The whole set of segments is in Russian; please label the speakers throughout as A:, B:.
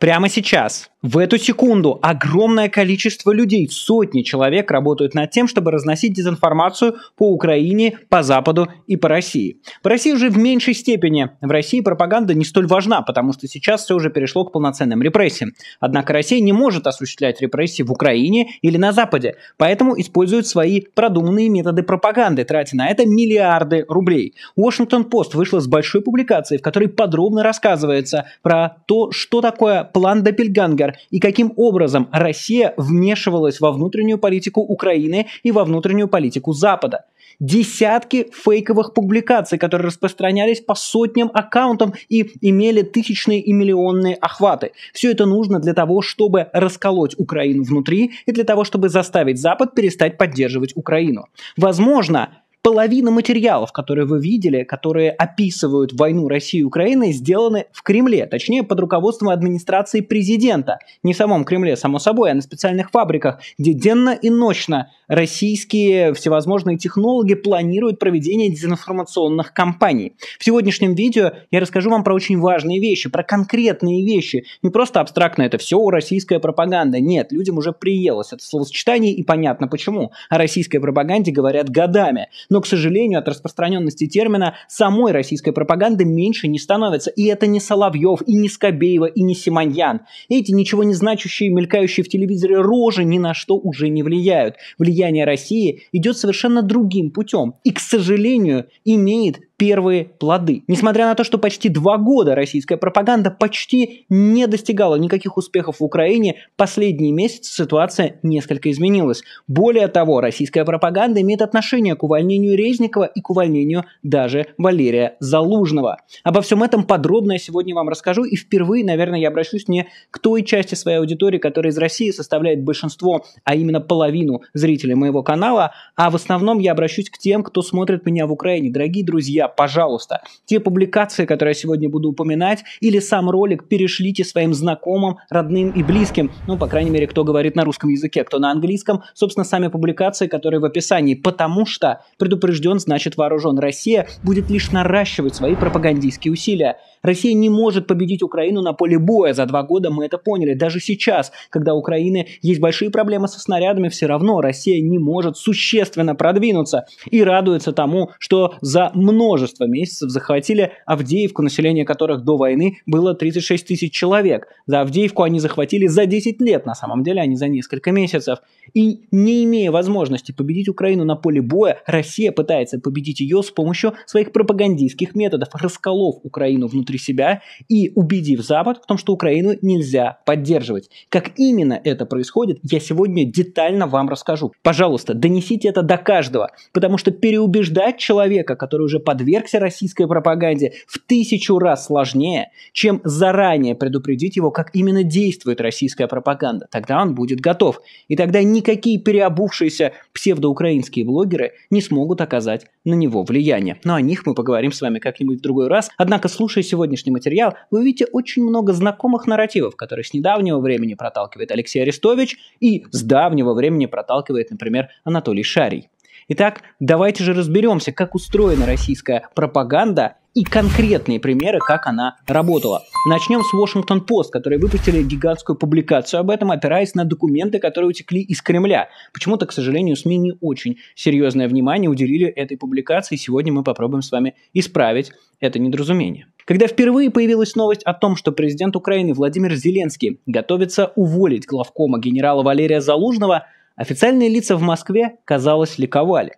A: прямо сейчас в эту секунду огромное количество людей, сотни человек работают над тем, чтобы разносить дезинформацию по Украине, по Западу и по России. По России уже в меньшей степени. В России пропаганда не столь важна, потому что сейчас все уже перешло к полноценным репрессиям. Однако Россия не может осуществлять репрессии в Украине или на Западе, поэтому использует свои продуманные методы пропаганды, тратя на это миллиарды рублей. Washington Post вышла с большой публикацией, в которой подробно рассказывается про то, что такое план Доппельгангер, Гитлер и каким образом Россия вмешивалась во внутреннюю политику Украины и во внутреннюю политику Запада. Десятки фейковых публикаций, которые распространялись по сотням аккаунтам и имели тысячные и миллионные охваты. Все это нужно для того, чтобы расколоть Украину внутри и для того, чтобы заставить Запад перестать поддерживать Украину. Возможно, Половина материалов, которые вы видели, которые описывают войну России и Украины, сделаны в Кремле, точнее под руководством администрации президента. Не в самом Кремле, само собой, а на специальных фабриках, где денно и ночно российские всевозможные технологи планируют проведение дезинформационных кампаний. В сегодняшнем видео я расскажу вам про очень важные вещи, про конкретные вещи. Не просто абстрактно это все российская пропаганда. Нет, людям уже приелось это словосочетание и понятно почему. О российской пропаганде говорят годами. Но, к сожалению, от распространенности термина самой российской пропаганды меньше не становится. И это не Соловьев, и не Скобеева, и не Симоньян. Эти ничего не значащие, мелькающие в телевизоре рожи ни на что уже не влияют. Влияние России идет совершенно другим путем. И, к сожалению, имеет первые плоды. Несмотря на то, что почти два года российская пропаганда почти не достигала никаких успехов в Украине, последние месяцы ситуация несколько изменилась. Более того, российская пропаганда имеет отношение к увольнению Резникова и к увольнению даже Валерия Залужного. Обо всем этом подробно я сегодня вам расскажу, и впервые, наверное, я обращусь не к той части своей аудитории, которая из России составляет большинство, а именно половину зрителей моего канала, а в основном я обращусь к тем, кто смотрит меня в Украине. Дорогие друзья, пожалуйста, те публикации, которые я сегодня буду упоминать, или сам ролик перешлите своим знакомым, родным и близким, ну, по крайней мере, кто говорит на русском языке, кто на английском, собственно, сами публикации, которые в описании, потому что предупрежден, значит вооружен. Россия будет лишь наращивать свои пропагандистские усилия. Россия не может победить Украину на поле боя. За два года мы это поняли. Даже сейчас, когда у Украины есть большие проблемы со снарядами, все равно Россия не может существенно продвинуться и радуется тому, что за множество множество месяцев захватили Авдеевку, население которых до войны было 36 тысяч человек. За Авдеевку они захватили за 10 лет, на самом деле, а не за несколько месяцев. И не имея возможности победить Украину на поле боя, Россия пытается победить ее с помощью своих пропагандистских методов, расколов Украину внутри себя и убедив Запад в том, что Украину нельзя поддерживать. Как именно это происходит, я сегодня детально вам расскажу. Пожалуйста, донесите это до каждого, потому что переубеждать человека, который уже подвергся подвергся российской пропаганде, в тысячу раз сложнее, чем заранее предупредить его, как именно действует российская пропаганда. Тогда он будет готов. И тогда никакие переобувшиеся псевдоукраинские блогеры не смогут оказать на него влияние. Но о них мы поговорим с вами как-нибудь в другой раз. Однако, слушая сегодняшний материал, вы увидите очень много знакомых нарративов, которые с недавнего времени проталкивает Алексей Арестович и с давнего времени проталкивает, например, Анатолий Шарий. Итак, давайте же разберемся, как устроена российская пропаганда и конкретные примеры, как она работала. Начнем с Washington Post, которые выпустили гигантскую публикацию об этом, опираясь на документы, которые утекли из Кремля. Почему-то, к сожалению, СМИ не очень серьезное внимание уделили этой публикации. Сегодня мы попробуем с вами исправить это недоразумение. Когда впервые появилась новость о том, что президент Украины Владимир Зеленский готовится уволить главкома генерала Валерия Залужного – Официальные лица в Москве, казалось, ликовали.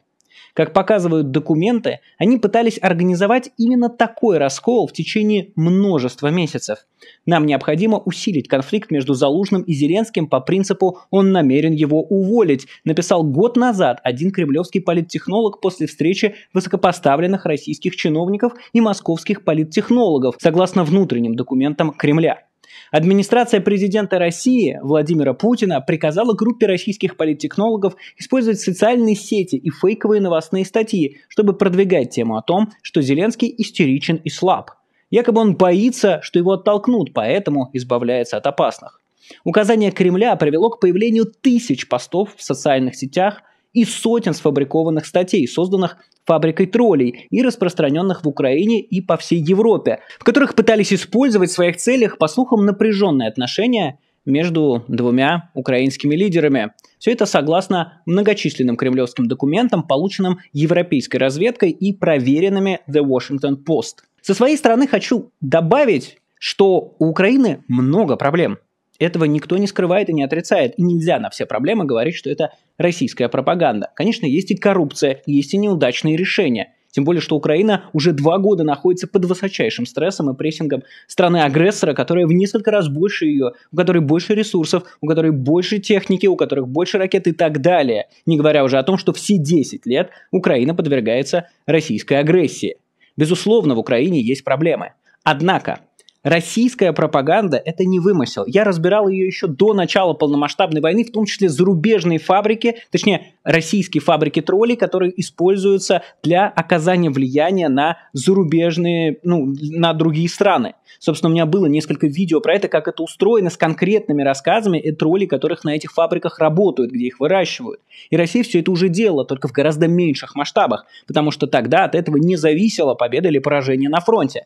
A: Как показывают документы, они пытались организовать именно такой раскол в течение множества месяцев. Нам необходимо усилить конфликт между Залужным и Зеленским по принципу «он намерен его уволить», написал год назад один кремлевский политтехнолог после встречи высокопоставленных российских чиновников и московских политтехнологов, согласно внутренним документам Кремля. Администрация президента России Владимира Путина приказала группе российских политтехнологов использовать социальные сети и фейковые новостные статьи, чтобы продвигать тему о том, что Зеленский истеричен и слаб. Якобы он боится, что его оттолкнут, поэтому избавляется от опасных. Указание Кремля привело к появлению тысяч постов в социальных сетях – и сотен сфабрикованных статей, созданных фабрикой троллей и распространенных в Украине и по всей Европе, в которых пытались использовать в своих целях, по слухам, напряженные отношения между двумя украинскими лидерами. Все это согласно многочисленным кремлевским документам, полученным европейской разведкой и проверенными The Washington Post. Со своей стороны хочу добавить, что у Украины много проблем – этого никто не скрывает и не отрицает. И нельзя на все проблемы говорить, что это российская пропаганда. Конечно, есть и коррупция, есть и неудачные решения. Тем более, что Украина уже два года находится под высочайшим стрессом и прессингом страны-агрессора, которая в несколько раз больше ее, у которой больше ресурсов, у которой больше техники, у которых больше ракет и так далее. Не говоря уже о том, что все 10 лет Украина подвергается российской агрессии. Безусловно, в Украине есть проблемы. Однако, Российская пропаганда – это не вымысел. Я разбирал ее еще до начала полномасштабной войны, в том числе зарубежные фабрики, точнее, российские фабрики троллей, которые используются для оказания влияния на зарубежные, ну, на другие страны. Собственно, у меня было несколько видео про это, как это устроено, с конкретными рассказами и троллей, которых на этих фабриках работают, где их выращивают. И Россия все это уже делала, только в гораздо меньших масштабах, потому что тогда от этого не зависела победа или поражение на фронте.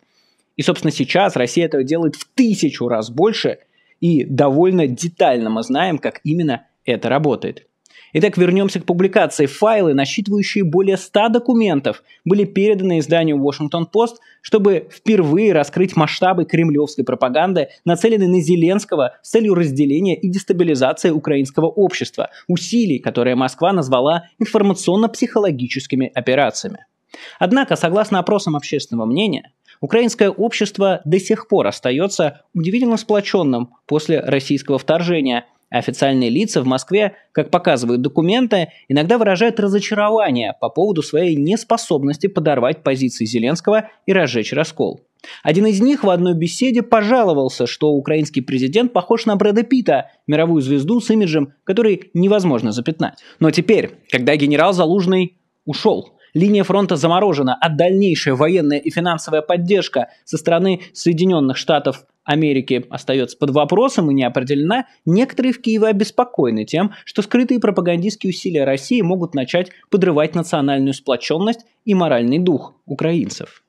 A: И, собственно, сейчас Россия этого делает в тысячу раз больше, и довольно детально мы знаем, как именно это работает. Итак, вернемся к публикации. Файлы, насчитывающие более 100 документов, были переданы изданию Washington Post, чтобы впервые раскрыть масштабы кремлевской пропаганды, нацеленной на Зеленского с целью разделения и дестабилизации украинского общества, усилий, которые Москва назвала информационно-психологическими операциями. Однако, согласно опросам общественного мнения, Украинское общество до сих пор остается удивительно сплоченным после российского вторжения – Официальные лица в Москве, как показывают документы, иногда выражают разочарование по поводу своей неспособности подорвать позиции Зеленского и разжечь раскол. Один из них в одной беседе пожаловался, что украинский президент похож на Брэда Питта, мировую звезду с имиджем, который невозможно запятнать. Но теперь, когда генерал Залужный ушел Линия фронта заморожена, а дальнейшая военная и финансовая поддержка со стороны Соединенных Штатов Америки остается под вопросом и не определена, некоторые в Киеве обеспокоены тем, что скрытые пропагандистские усилия России могут начать подрывать национальную сплоченность и моральный дух украинцев.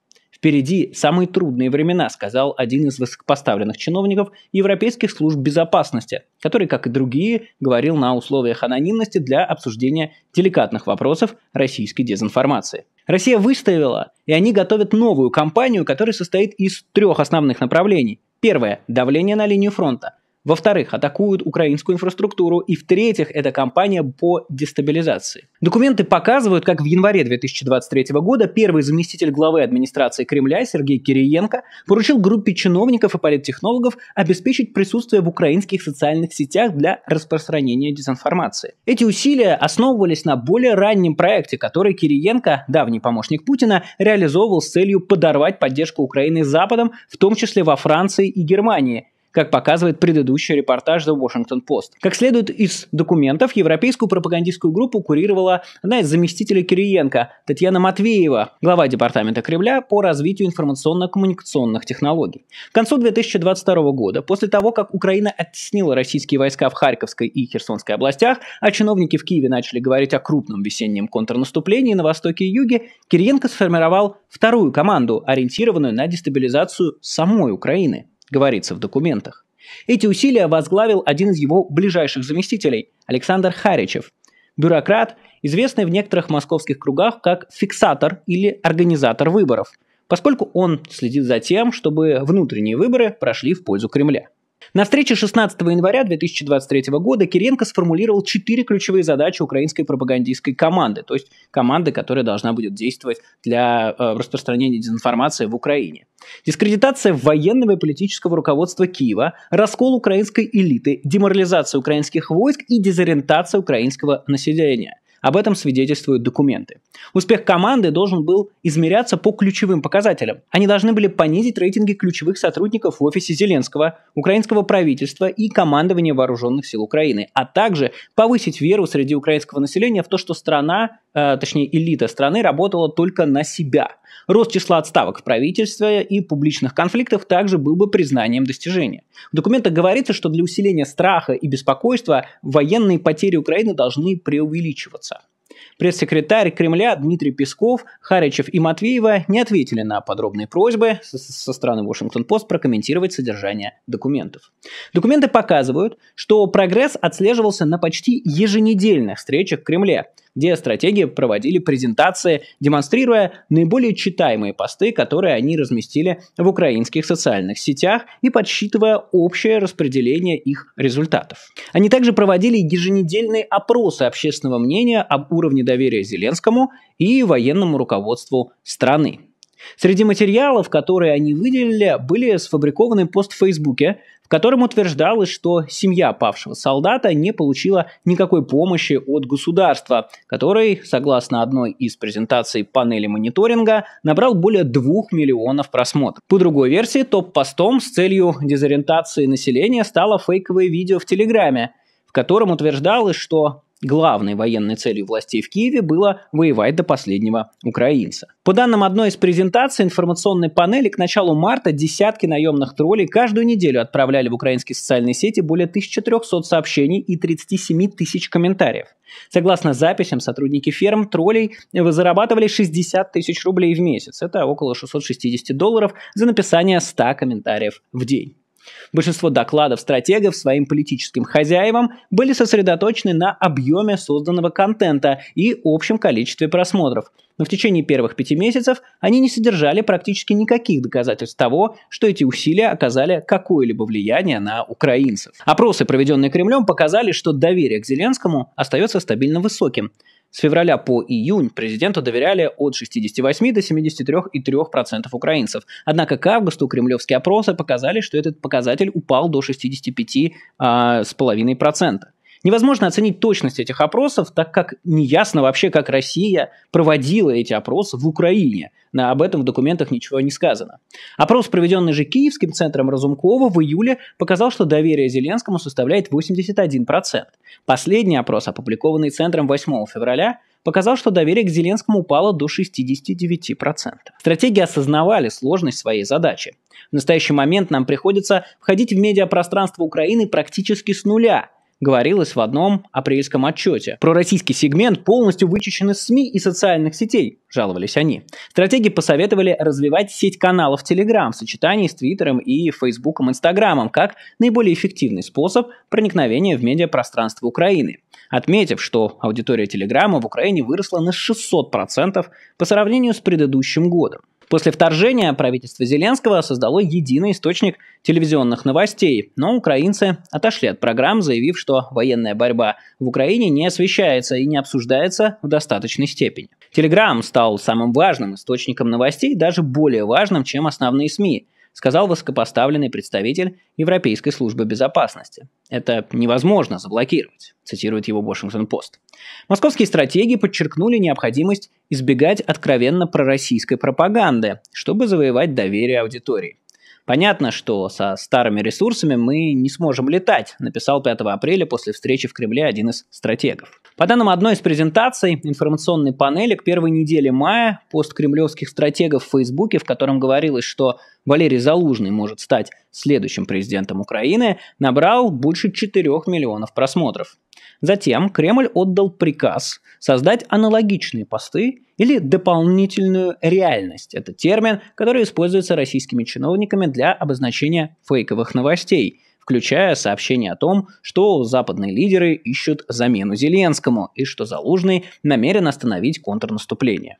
A: Впереди самые трудные времена, сказал один из высокопоставленных чиновников Европейских служб безопасности, который, как и другие, говорил на условиях анонимности для обсуждения деликатных вопросов российской дезинформации. Россия выставила, и они готовят новую кампанию, которая состоит из трех основных направлений. Первое – давление на линию фронта – во-вторых, атакуют украинскую инфраструктуру. И в-третьих, это кампания по дестабилизации. Документы показывают, как в январе 2023 года первый заместитель главы администрации Кремля Сергей Кириенко поручил группе чиновников и политтехнологов обеспечить присутствие в украинских социальных сетях для распространения дезинформации. Эти усилия основывались на более раннем проекте, который Кириенко, давний помощник Путина, реализовывал с целью подорвать поддержку Украины Западом, в том числе во Франции и Германии – как показывает предыдущий репортаж The Washington Post. Как следует из документов, европейскую пропагандистскую группу курировала одна из заместителей Кириенко, Татьяна Матвеева, глава Департамента Кремля по развитию информационно-коммуникационных технологий. К концу 2022 года, после того, как Украина оттеснила российские войска в Харьковской и Херсонской областях, а чиновники в Киеве начали говорить о крупном весеннем контрнаступлении на востоке и юге, Кириенко сформировал вторую команду, ориентированную на дестабилизацию самой Украины говорится в документах. Эти усилия возглавил один из его ближайших заместителей – Александр Харичев, бюрократ, известный в некоторых московских кругах как фиксатор или организатор выборов, поскольку он следит за тем, чтобы внутренние выборы прошли в пользу Кремля. На встрече 16 января 2023 года Киренко сформулировал четыре ключевые задачи украинской пропагандистской команды, то есть команды, которая должна будет действовать для э, распространения дезинформации в Украине. Дискредитация военного и политического руководства Киева, раскол украинской элиты, деморализация украинских войск и дезориентация украинского населения – об этом свидетельствуют документы. Успех команды должен был измеряться по ключевым показателям. Они должны были понизить рейтинги ключевых сотрудников в офисе Зеленского, украинского правительства и командования вооруженных сил Украины, а также повысить веру среди украинского населения в то, что страна, э, точнее элита страны, работала только на себя. Рост числа отставок в правительстве и публичных конфликтов также был бы признанием достижения. В документах говорится, что для усиления страха и беспокойства военные потери Украины должны преувеличиваться. Пресс-секретарь Кремля Дмитрий Песков, Харичев и Матвеева не ответили на подробные просьбы со стороны Вашингтон-Пост прокомментировать содержание документов. Документы показывают, что прогресс отслеживался на почти еженедельных встречах Кремля – где стратеги проводили презентации, демонстрируя наиболее читаемые посты, которые они разместили в украинских социальных сетях и подсчитывая общее распределение их результатов. Они также проводили еженедельные опросы общественного мнения об уровне доверия Зеленскому и военному руководству страны. Среди материалов, которые они выделили, были сфабрикованы пост в Фейсбуке, в котором утверждалось, что семья павшего солдата не получила никакой помощи от государства, который, согласно одной из презентаций панели мониторинга, набрал более 2 миллионов просмотров. По другой версии, топ-постом с целью дезориентации населения стало фейковое видео в Телеграме, в котором утверждалось, что Главной военной целью властей в Киеве было воевать до последнего украинца. По данным одной из презентаций информационной панели, к началу марта десятки наемных троллей каждую неделю отправляли в украинские социальные сети более 1300 сообщений и 37 тысяч комментариев. Согласно записям, сотрудники ферм троллей зарабатывали 60 тысяч рублей в месяц. Это около 660 долларов за написание 100 комментариев в день. Большинство докладов стратегов своим политическим хозяевам были сосредоточены на объеме созданного контента и общем количестве просмотров. Но в течение первых пяти месяцев они не содержали практически никаких доказательств того, что эти усилия оказали какое-либо влияние на украинцев. Опросы, проведенные Кремлем, показали, что доверие к Зеленскому остается стабильно высоким. С февраля по июнь президенту доверяли от 68 до 73,3% украинцев. Однако к августу кремлевские опросы показали, что этот показатель упал до 65,5%. Невозможно оценить точность этих опросов, так как неясно вообще, как Россия проводила эти опросы в Украине. Но об этом в документах ничего не сказано. Опрос, проведенный же Киевским центром Разумкова в июле, показал, что доверие Зеленскому составляет 81%. Последний опрос, опубликованный центром 8 февраля, показал, что доверие к Зеленскому упало до 69%. Стратеги осознавали сложность своей задачи. В настоящий момент нам приходится входить в медиапространство Украины практически с нуля – говорилось в одном апрельском отчете. Пророссийский сегмент полностью вычищен из СМИ и социальных сетей, жаловались они. Стратеги посоветовали развивать сеть каналов Telegram в сочетании с Твиттером и Фейсбуком, Инстаграмом как наиболее эффективный способ проникновения в медиапространство Украины. Отметив, что аудитория Телеграма в Украине выросла на 600% по сравнению с предыдущим годом. После вторжения правительство Зеленского создало единый источник телевизионных новостей, но украинцы отошли от программ, заявив, что военная борьба в Украине не освещается и не обсуждается в достаточной степени. Телеграм стал самым важным источником новостей, даже более важным, чем основные СМИ сказал высокопоставленный представитель Европейской службы безопасности. Это невозможно заблокировать, цитирует его Washington-Пост. Московские стратеги подчеркнули необходимость избегать откровенно пророссийской пропаганды, чтобы завоевать доверие аудитории. Понятно, что со старыми ресурсами мы не сможем летать, написал 5 апреля после встречи в Кремле один из стратегов. По данным одной из презентаций информационной панели к первой неделе мая пост кремлевских стратегов в Фейсбуке, в котором говорилось, что Валерий Залужный может стать следующим президентом Украины, набрал больше 4 миллионов просмотров. Затем Кремль отдал приказ создать аналогичные посты или дополнительную реальность. Это термин, который используется российскими чиновниками для обозначения фейковых новостей, включая сообщение о том, что западные лидеры ищут замену Зеленскому и что Залужный намерен остановить контрнаступление.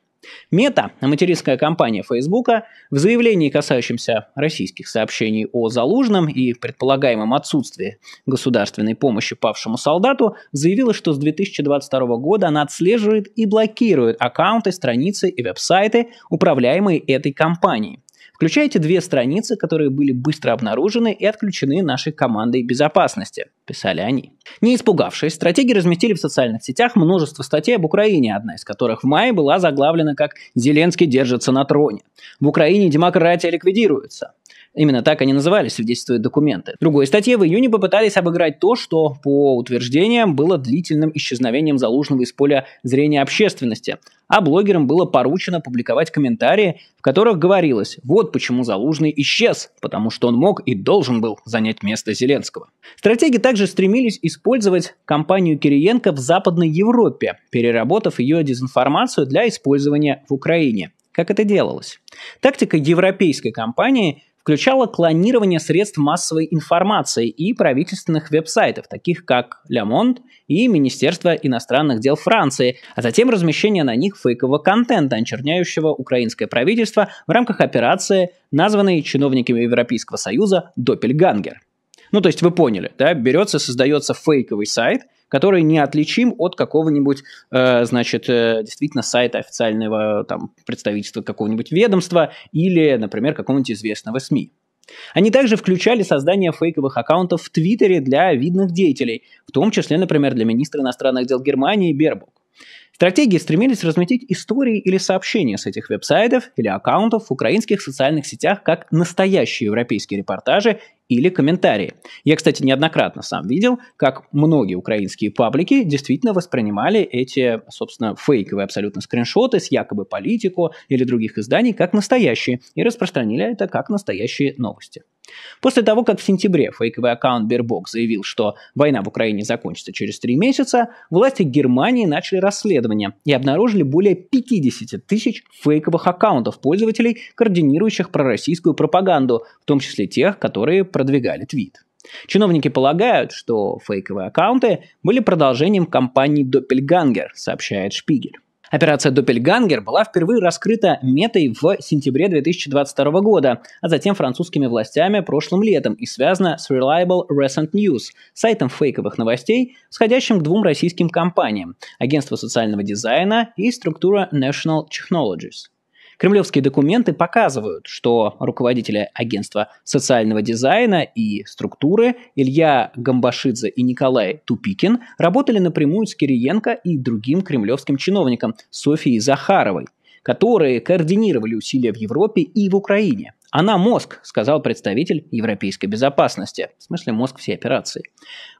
A: Мета, материнская компания Facebook, в заявлении, касающемся российских сообщений о Залужном и предполагаемом отсутствии государственной помощи павшему солдату, заявила, что с 2022 года она отслеживает и блокирует аккаунты, страницы и веб-сайты, управляемые этой компанией. Включайте две страницы, которые были быстро обнаружены и отключены нашей командой безопасности – писали они. Не испугавшись, стратеги разместили в социальных сетях множество статей об Украине, одна из которых в мае была заглавлена как «Зеленский держится на троне». В Украине демократия ликвидируется. Именно так они назывались, свидетельствуют документы. В другой статье в июне попытались обыграть то, что, по утверждениям, было длительным исчезновением Залужного из поля зрения общественности. А блогерам было поручено публиковать комментарии, в которых говорилось, вот почему Залужный исчез, потому что он мог и должен был занять место Зеленского. Стратеги также также стремились использовать компанию Кириенко в Западной Европе, переработав ее дезинформацию для использования в Украине. Как это делалось? Тактика европейской компании включала клонирование средств массовой информации и правительственных веб-сайтов, таких как Le Monde и Министерство иностранных дел Франции, а затем размещение на них фейкового контента, очерняющего украинское правительство в рамках операции, названной чиновниками Европейского Союза «Доппельгангер». Ну, то есть вы поняли, да, берется, создается фейковый сайт, который неотличим от какого-нибудь, э, значит, э, действительно сайта официального там, представительства какого-нибудь ведомства или, например, какого-нибудь известного СМИ. Они также включали создание фейковых аккаунтов в Твиттере для видных деятелей, в том числе, например, для министра иностранных дел Германии Бербок. Стратегии стремились разметить истории или сообщения с этих веб-сайтов или аккаунтов в украинских социальных сетях как настоящие европейские репортажи или комментарии. Я, кстати, неоднократно сам видел, как многие украинские паблики действительно воспринимали эти, собственно, фейковые абсолютно скриншоты с якобы политику или других изданий как настоящие и распространили это как настоящие новости. После того, как в сентябре фейковый аккаунт Бербок заявил, что война в Украине закончится через три месяца, власти Германии начали расследование и обнаружили более 50 тысяч фейковых аккаунтов пользователей, координирующих пророссийскую пропаганду, в том числе тех, которые продвигали твит. Чиновники полагают, что фейковые аккаунты были продолжением кампании Доппельгангер, сообщает Шпигер. Операция «Доппельгангер» была впервые раскрыта метой в сентябре 2022 года, а затем французскими властями прошлым летом и связана с Reliable Recent News, сайтом фейковых новостей, сходящим к двум российским компаниям – агентство социального дизайна и структура National Technologies. Кремлевские документы показывают, что руководители агентства социального дизайна и структуры Илья Гамбашидзе и Николай Тупикин работали напрямую с Кириенко и другим кремлевским чиновником Софией Захаровой, которые координировали усилия в Европе и в Украине. Она мозг, сказал представитель европейской безопасности. В смысле мозг всей операции.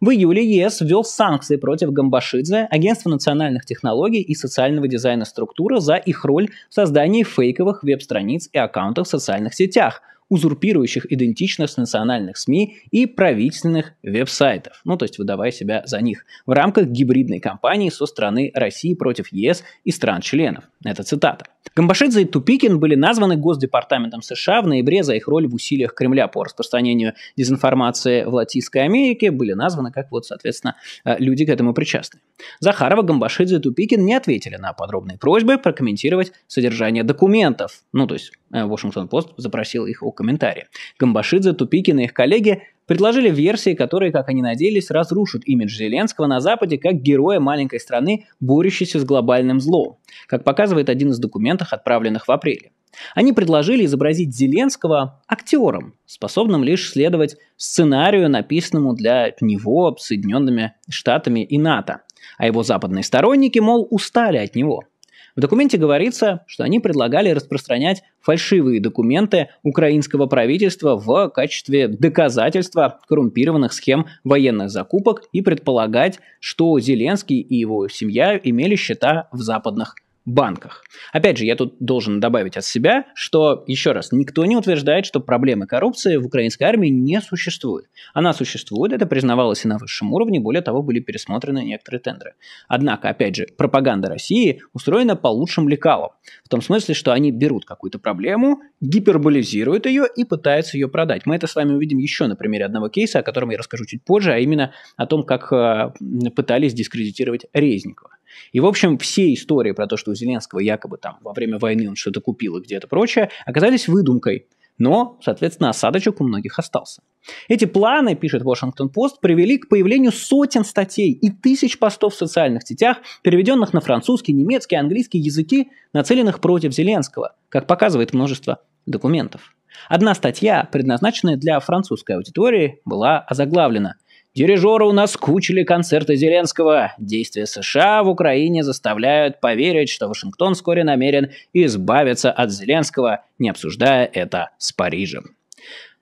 A: В июле ЕС ввел санкции против Гамбашидзе, Агентства национальных технологий и социального дизайна структуры за их роль в создании фейковых веб-страниц и аккаунтов в социальных сетях – узурпирующих идентичность национальных СМИ и правительственных веб-сайтов, ну то есть выдавая себя за них, в рамках гибридной кампании со стороны России против ЕС и стран-членов. Это цитата. Гамбашидзе и Тупикин были названы Госдепартаментом США в ноябре за их роль в усилиях Кремля по распространению дезинформации в Латинской Америке, были названы как вот, соответственно, э, люди к этому причастны. Захарова, Гамбашидзе и Тупикин не ответили на подробные просьбы прокомментировать содержание документов. Ну, то есть Вашингтон-Пост э, запросил их у комментария. Гамбашидзе, Тупикин и их коллеги предложили версии, которые, как они надеялись, разрушат имидж Зеленского на Западе как героя маленькой страны, борющейся с глобальным злом, как показывает один из документов, отправленных в апреле. Они предложили изобразить Зеленского актером, способным лишь следовать сценарию, написанному для него Соединенными Штатами и НАТО. А его западные сторонники, мол, устали от него – в документе говорится, что они предлагали распространять фальшивые документы украинского правительства в качестве доказательства коррумпированных схем военных закупок и предполагать, что Зеленский и его семья имели счета в западных банках. Опять же, я тут должен добавить от себя, что, еще раз, никто не утверждает, что проблемы коррупции в украинской армии не существует. Она существует, это признавалось и на высшем уровне, более того, были пересмотрены некоторые тендеры. Однако, опять же, пропаганда России устроена по лучшим лекалам. В том смысле, что они берут какую-то проблему, гиперболизируют ее и пытаются ее продать. Мы это с вами увидим еще на примере одного кейса, о котором я расскажу чуть позже, а именно о том, как э, пытались дискредитировать Резникова. И, в общем, все истории про то, что у Зеленского якобы там во время войны он что-то купил и где-то прочее, оказались выдумкой. Но, соответственно, осадочек у многих остался. Эти планы, пишет Washington Post, привели к появлению сотен статей и тысяч постов в социальных сетях, переведенных на французский, немецкий, английский языки, нацеленных против Зеленского, как показывает множество документов. Одна статья, предназначенная для французской аудитории, была озаглавлена – Дирижеры у нас кучили концерты Зеленского. Действия США в Украине заставляют поверить, что Вашингтон вскоре намерен избавиться от Зеленского, не обсуждая это с Парижем.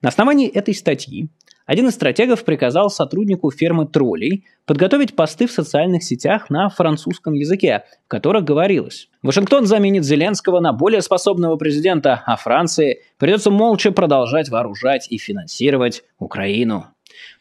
A: На основании этой статьи один из стратегов приказал сотруднику фермы троллей подготовить посты в социальных сетях на французском языке, в которых говорилось «Вашингтон заменит Зеленского на более способного президента, а Франции придется молча продолжать вооружать и финансировать Украину».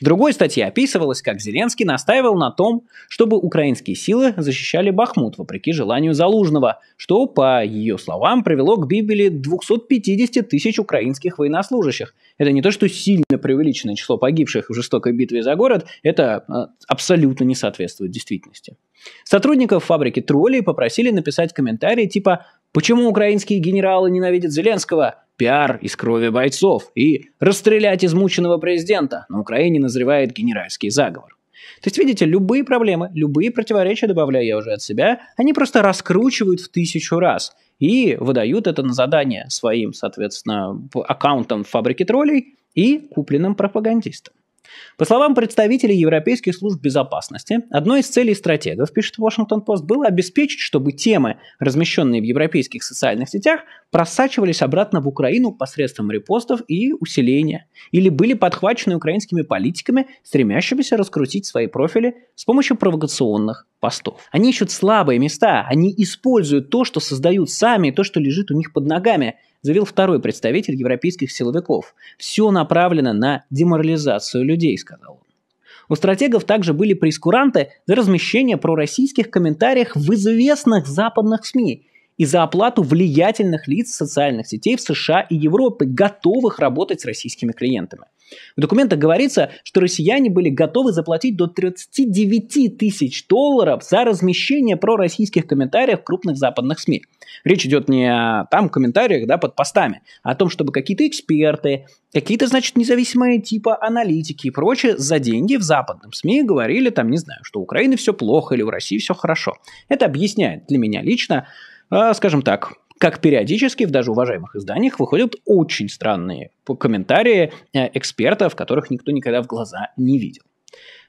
A: В другой статье описывалось, как Зеленский настаивал на том, чтобы украинские силы защищали Бахмут, вопреки желанию Залужного, что, по ее словам, привело к гибели 250 тысяч украинских военнослужащих. Это не то, что сильно преувеличенное число погибших в жестокой битве за город, это э, абсолютно не соответствует действительности. Сотрудников фабрики троллей попросили написать комментарии типа «Почему украинские генералы ненавидят Зеленского?» пиар из крови бойцов и расстрелять измученного президента. На Украине назревает генеральский заговор. То есть, видите, любые проблемы, любые противоречия, добавляю я уже от себя, они просто раскручивают в тысячу раз и выдают это на задание своим, соответственно, аккаунтам фабрики троллей и купленным пропагандистам. По словам представителей Европейских служб безопасности, одной из целей стратегов, пишет Вашингтон-Пост, было обеспечить, чтобы темы, размещенные в европейских социальных сетях, просачивались обратно в Украину посредством репостов и усиления, или были подхвачены украинскими политиками, стремящимися раскрутить свои профили с помощью провокационных постов. Они ищут слабые места, они используют то, что создают сами, и то, что лежит у них под ногами, заявил второй представитель европейских силовиков. «Все направлено на деморализацию людей», — сказал он. У стратегов также были прескуранты за размещение пророссийских комментариев в известных западных СМИ и за оплату влиятельных лиц социальных сетей в США и Европе, готовых работать с российскими клиентами. В документах говорится, что россияне были готовы заплатить до 39 тысяч долларов за размещение пророссийских комментариев в крупных западных СМИ. Речь идет не о там комментариях, да, под постами, а о том, чтобы какие-то эксперты, какие-то, значит, независимые типа аналитики и прочее за деньги в западном СМИ говорили там, не знаю, что у Украины все плохо или у России все хорошо. Это объясняет для меня лично, э, скажем так, как периодически в даже уважаемых изданиях выходят очень странные комментарии э, экспертов, которых никто никогда в глаза не видел.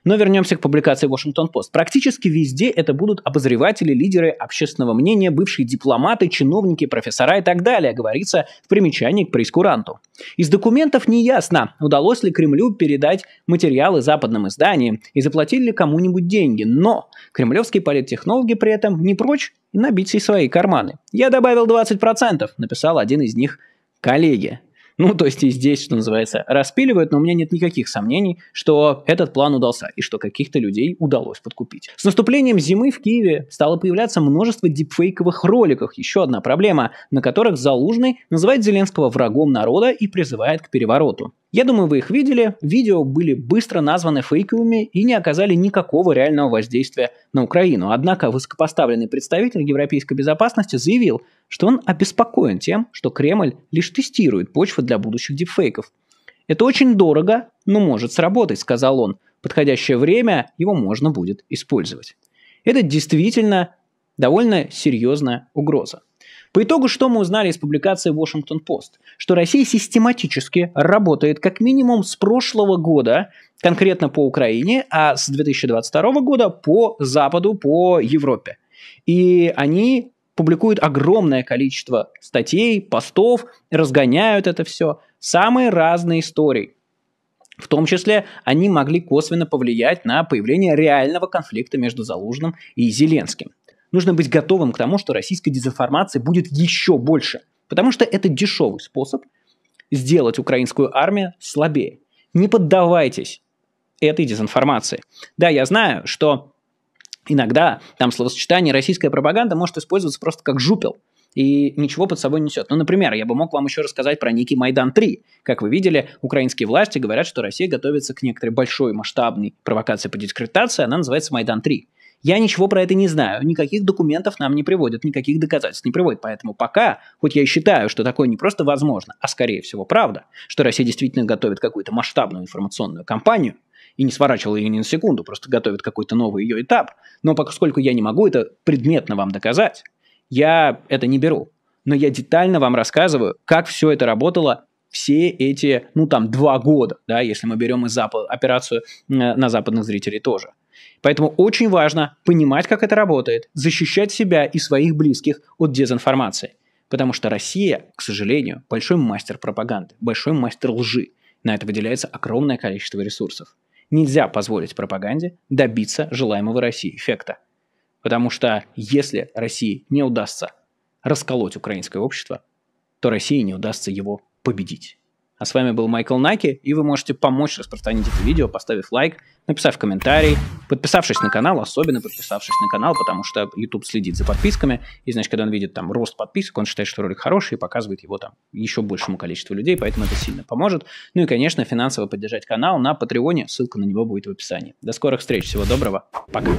A: Но вернемся к публикации Washington Post. Практически везде это будут обозреватели, лидеры общественного мнения, бывшие дипломаты, чиновники, профессора и так далее, говорится в примечании к прескуранту. Из документов не ясно, удалось ли Кремлю передать материалы западным изданиям и заплатили ли кому-нибудь деньги, но кремлевские политтехнологи при этом не прочь набить все свои карманы. «Я добавил 20%,» — написал один из них коллеге. Ну, то есть и здесь, что называется, распиливают, но у меня нет никаких сомнений, что этот план удался и что каких-то людей удалось подкупить. С наступлением зимы в Киеве стало появляться множество дипфейковых роликов, еще одна проблема, на которых Залужный называет Зеленского врагом народа и призывает к перевороту. Я думаю, вы их видели. Видео были быстро названы фейковыми и не оказали никакого реального воздействия на Украину. Однако высокопоставленный представитель европейской безопасности заявил, что он обеспокоен тем, что Кремль лишь тестирует почву для будущих дипфейков. «Это очень дорого, но может сработать», — сказал он. «Подходящее время его можно будет использовать». Это действительно довольно серьезная угроза. По итогу, что мы узнали из публикации Washington Post? Что Россия систематически работает как минимум с прошлого года, конкретно по Украине, а с 2022 года по Западу, по Европе. И они публикуют огромное количество статей, постов, разгоняют это все. Самые разные истории. В том числе они могли косвенно повлиять на появление реального конфликта между Залужным и Зеленским нужно быть готовым к тому, что российской дезинформации будет еще больше, потому что это дешевый способ сделать украинскую армию слабее. Не поддавайтесь этой дезинформации. Да, я знаю, что иногда там словосочетание «российская пропаганда» может использоваться просто как жупел и ничего под собой несет. Ну, например, я бы мог вам еще рассказать про некий Майдан-3. Как вы видели, украинские власти говорят, что Россия готовится к некоторой большой масштабной провокации по дискредитации, она называется Майдан-3. Я ничего про это не знаю, никаких документов нам не приводят, никаких доказательств не приводят. Поэтому пока, хоть я и считаю, что такое не просто возможно, а скорее всего правда, что Россия действительно готовит какую-то масштабную информационную кампанию, и не сворачивала ее ни на секунду, просто готовит какой-то новый ее этап. Но поскольку я не могу это предметно вам доказать, я это не беру. Но я детально вам рассказываю, как все это работало все эти, ну там, два года, да, если мы берем и зап- операцию э, на западных зрителей тоже. Поэтому очень важно понимать, как это работает, защищать себя и своих близких от дезинформации. Потому что Россия, к сожалению, большой мастер пропаганды, большой мастер лжи. На это выделяется огромное количество ресурсов. Нельзя позволить пропаганде добиться желаемого России эффекта. Потому что если России не удастся расколоть украинское общество, то России не удастся его победить. А с вами был Майкл Наки, и вы можете помочь распространить это видео, поставив лайк, написав комментарий, подписавшись на канал, особенно подписавшись на канал, потому что YouTube следит за подписками, и, значит, когда он видит там рост подписок, он считает, что ролик хороший и показывает его там еще большему количеству людей, поэтому это сильно поможет. Ну и, конечно, финансово поддержать канал на Патреоне, ссылка на него будет в описании. До скорых встреч, всего доброго, пока!